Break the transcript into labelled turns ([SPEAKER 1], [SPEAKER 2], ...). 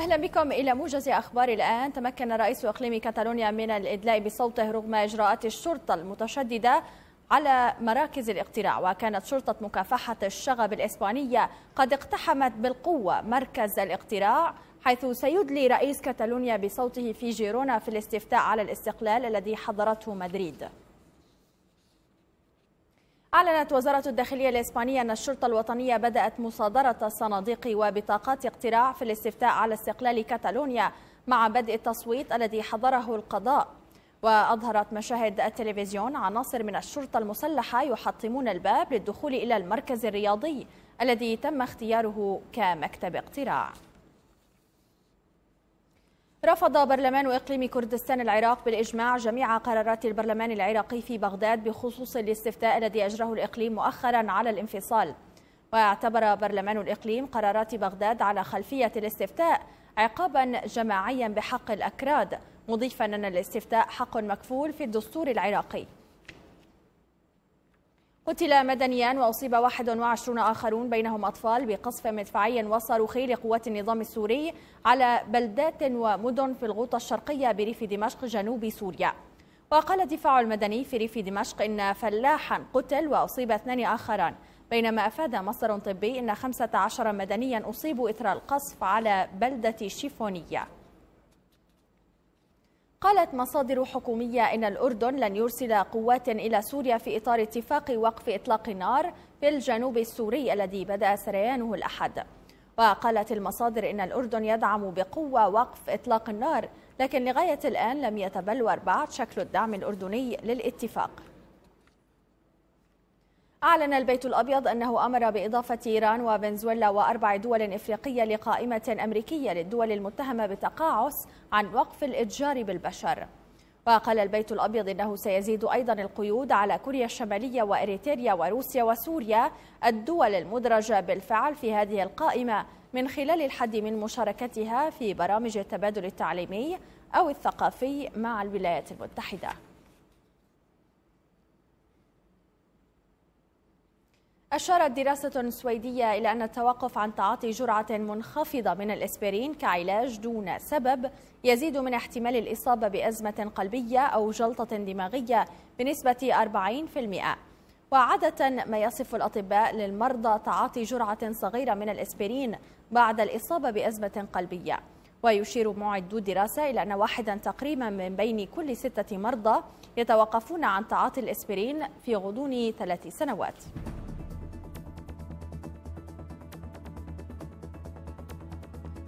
[SPEAKER 1] أهلا بكم إلى موجز أخبار الآن تمكن رئيس إقليم كاتالونيا من الإدلاء بصوته رغم إجراءات الشرطة المتشددة على مراكز الاقتراع وكانت شرطة مكافحة الشغب الإسبانية قد اقتحمت بالقوة مركز الاقتراع حيث سيدلي رئيس كاتالونيا بصوته في جيرونا في الاستفتاء على الاستقلال الذي حضرته مدريد أعلنت وزارة الداخلية الإسبانية أن الشرطة الوطنية بدأت مصادرة صناديق وبطاقات اقتراع في الاستفتاء على استقلال كاتالونيا مع بدء التصويت الذي حضره القضاء وأظهرت مشاهد التلفزيون عناصر من الشرطة المسلحة يحطمون الباب للدخول إلى المركز الرياضي الذي تم اختياره كمكتب اقتراع رفض برلمان إقليم كردستان العراق بالإجماع جميع قرارات البرلمان العراقي في بغداد بخصوص الاستفتاء الذي أجراه الإقليم مؤخرا على الانفصال واعتبر برلمان الإقليم قرارات بغداد على خلفية الاستفتاء عقابا جماعيا بحق الأكراد مضيفا أن الاستفتاء حق مكفول في الدستور العراقي قتل مدنيان وأصيب 21 آخرون بينهم أطفال بقصف مدفعي وصاروخي لقوات النظام السوري على بلدات ومدن في الغوطة الشرقية بريف دمشق جنوب سوريا وقال الدفاع المدني في ريف دمشق إن فلاحا قتل وأصيب اثنان آخران بينما أفاد مصدر طبي أن 15 مدنيا أصيبوا إثر القصف على بلدة شيفونية قالت مصادر حكومية إن الأردن لن يرسل قوات إلى سوريا في إطار اتفاق وقف إطلاق النار في الجنوب السوري الذي بدأ سريانه الأحد وقالت المصادر إن الأردن يدعم بقوة وقف إطلاق النار لكن لغاية الآن لم يتبلور بعد شكل الدعم الأردني للاتفاق أعلن البيت الأبيض أنه أمر بإضافة إيران وفنزويلا وأربع دول إفريقية لقائمة أمريكية للدول المتهمة بالتقاعس عن وقف الإتجار بالبشر وقال البيت الأبيض أنه سيزيد أيضا القيود على كوريا الشمالية وإريتريا وروسيا وسوريا الدول المدرجة بالفعل في هذه القائمة من خلال الحد من مشاركتها في برامج التبادل التعليمي أو الثقافي مع الولايات المتحدة أشارت دراسة سويدية إلى أن التوقف عن تعاطي جرعة منخفضة من الإسبرين كعلاج دون سبب يزيد من احتمال الإصابة بأزمة قلبية أو جلطة دماغية بنسبة 40% وعادة ما يصف الأطباء للمرضى تعاطي جرعة صغيرة من الإسبرين بعد الإصابة بأزمة قلبية ويشير معدو الدراسة إلى أن واحدا تقريبا من بين كل ستة مرضى يتوقفون عن تعاطي الإسبرين في غضون ثلاث سنوات